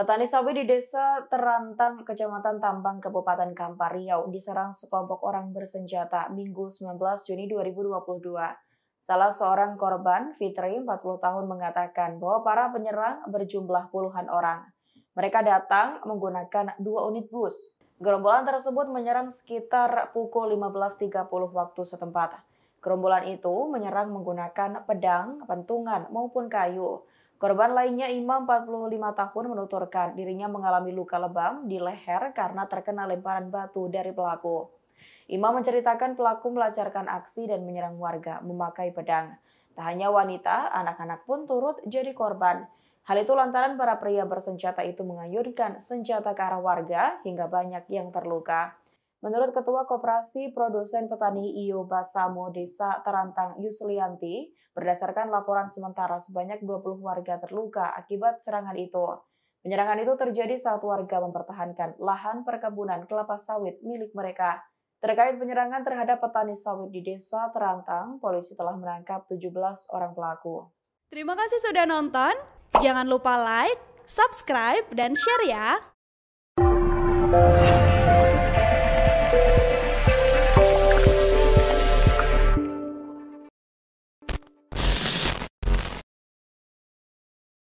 Petani sawi di desa Terantang, Kecamatan Tambang, Kabupaten Kampar, Riau, diserang sekelompok orang bersenjata Minggu 19 Juni 2022. Salah seorang korban, Fitri, 40 tahun, mengatakan bahwa para penyerang berjumlah puluhan orang. Mereka datang menggunakan dua unit bus. Gerombolan tersebut menyerang sekitar pukul 15.30 waktu setempat. Gerombolan itu menyerang menggunakan pedang, pentungan, maupun kayu. Korban lainnya Imam 45 tahun menuturkan dirinya mengalami luka lebam di leher karena terkena lemparan batu dari pelaku. Imam menceritakan pelaku melancarkan aksi dan menyerang warga memakai pedang. Tak hanya wanita, anak-anak pun turut jadi korban. Hal itu lantaran para pria bersenjata itu mengayunkan senjata ke arah warga hingga banyak yang terluka. Menurut Ketua Koperasi Produsen Petani Iyo Basamo Desa Terantang Yuslianti, berdasarkan laporan sementara sebanyak 20 warga terluka akibat serangan itu. Penyerangan itu terjadi saat warga mempertahankan lahan perkebunan kelapa sawit milik mereka. Terkait penyerangan terhadap petani sawit di desa Terantang, polisi telah menangkap 17 orang pelaku. Terima kasih sudah nonton. Jangan lupa like, subscribe, dan share ya.